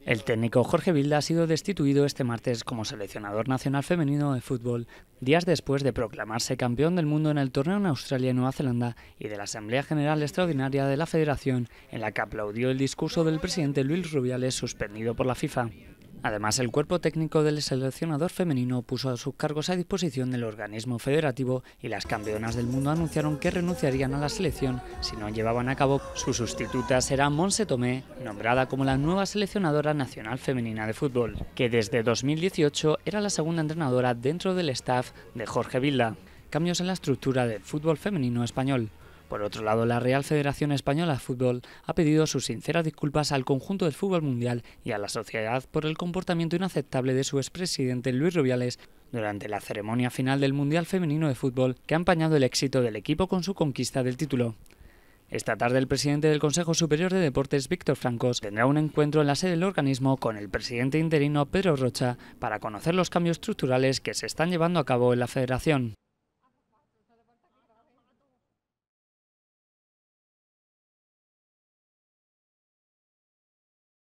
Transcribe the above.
El técnico Jorge Vilda ha sido destituido este martes como seleccionador nacional femenino de fútbol, días después de proclamarse campeón del mundo en el torneo en Australia y Nueva Zelanda y de la Asamblea General Extraordinaria de la Federación, en la que aplaudió el discurso del presidente Luis Rubiales suspendido por la FIFA. Además, el cuerpo técnico del seleccionador femenino puso a sus cargos a disposición del organismo federativo y las campeonas del mundo anunciaron que renunciarían a la selección si no llevaban a cabo. Su sustituta será Monse Tomé, nombrada como la nueva seleccionadora nacional femenina de fútbol, que desde 2018 era la segunda entrenadora dentro del staff de Jorge Vilda. Cambios en la estructura del fútbol femenino español. Por otro lado, la Real Federación Española de Fútbol ha pedido sus sinceras disculpas al conjunto del fútbol mundial y a la sociedad por el comportamiento inaceptable de su expresidente Luis Rubiales durante la ceremonia final del Mundial Femenino de Fútbol que ha empañado el éxito del equipo con su conquista del título. Esta tarde el presidente del Consejo Superior de Deportes, Víctor Francos, tendrá un encuentro en la sede del organismo con el presidente interino Pedro Rocha para conocer los cambios estructurales que se están llevando a cabo en la federación.